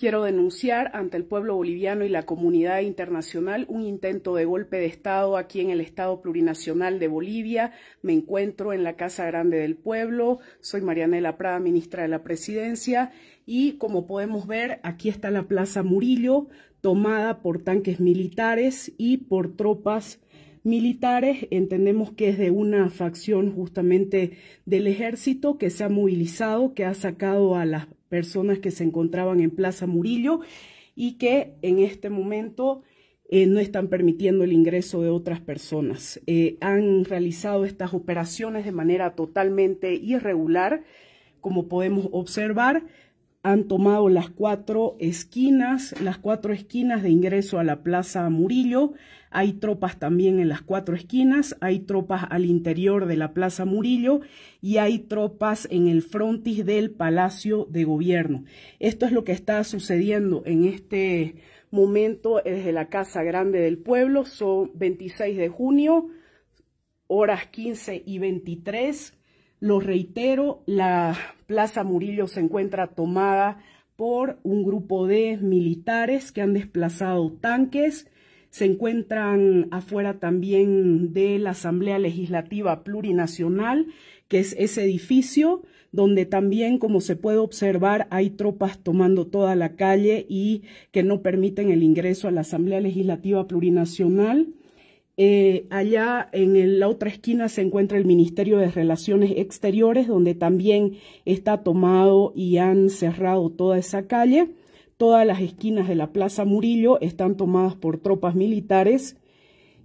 Quiero denunciar ante el pueblo boliviano y la comunidad internacional un intento de golpe de Estado aquí en el Estado Plurinacional de Bolivia. Me encuentro en la Casa Grande del Pueblo. Soy Marianela Prada, ministra de la Presidencia. Y como podemos ver, aquí está la Plaza Murillo, tomada por tanques militares y por tropas militares. Entendemos que es de una facción justamente del ejército que se ha movilizado, que ha sacado a las personas que se encontraban en Plaza Murillo y que en este momento eh, no están permitiendo el ingreso de otras personas. Eh, han realizado estas operaciones de manera totalmente irregular, como podemos observar han tomado las cuatro esquinas, las cuatro esquinas de ingreso a la Plaza Murillo. Hay tropas también en las cuatro esquinas, hay tropas al interior de la Plaza Murillo y hay tropas en el frontis del Palacio de Gobierno. Esto es lo que está sucediendo en este momento desde la Casa Grande del Pueblo. Son 26 de junio, horas 15 y 23 lo reitero, la Plaza Murillo se encuentra tomada por un grupo de militares que han desplazado tanques. Se encuentran afuera también de la Asamblea Legislativa Plurinacional, que es ese edificio donde también, como se puede observar, hay tropas tomando toda la calle y que no permiten el ingreso a la Asamblea Legislativa Plurinacional. Eh, allá en la otra esquina se encuentra el Ministerio de Relaciones Exteriores, donde también está tomado y han cerrado toda esa calle. Todas las esquinas de la Plaza Murillo están tomadas por tropas militares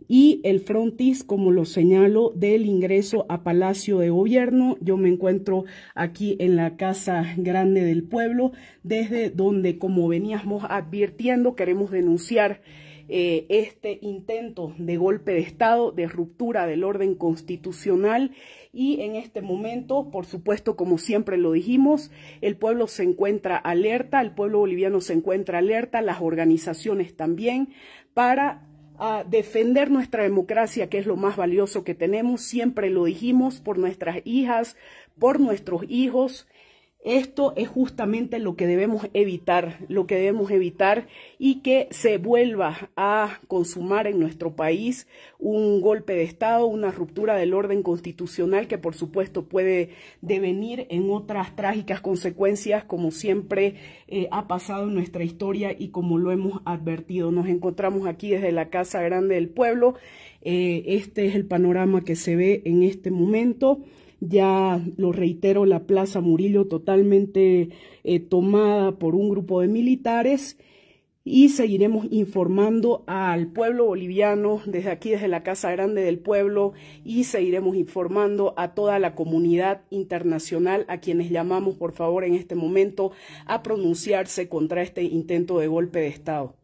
y el frontis, como lo señalo, del ingreso a Palacio de Gobierno. Yo me encuentro aquí en la Casa Grande del Pueblo, desde donde, como veníamos advirtiendo, queremos denunciar eh, este intento de golpe de Estado, de ruptura del orden constitucional y en este momento, por supuesto, como siempre lo dijimos, el pueblo se encuentra alerta, el pueblo boliviano se encuentra alerta, las organizaciones también, para ah, defender nuestra democracia, que es lo más valioso que tenemos. Siempre lo dijimos por nuestras hijas, por nuestros hijos. Esto es justamente lo que debemos evitar, lo que debemos evitar y que se vuelva a consumar en nuestro país un golpe de Estado, una ruptura del orden constitucional que por supuesto puede devenir en otras trágicas consecuencias como siempre eh, ha pasado en nuestra historia y como lo hemos advertido. Nos encontramos aquí desde la Casa Grande del Pueblo. Eh, este es el panorama que se ve en este momento ya lo reitero, la Plaza Murillo totalmente eh, tomada por un grupo de militares y seguiremos informando al pueblo boliviano desde aquí, desde la Casa Grande del Pueblo y seguiremos informando a toda la comunidad internacional a quienes llamamos por favor en este momento a pronunciarse contra este intento de golpe de Estado.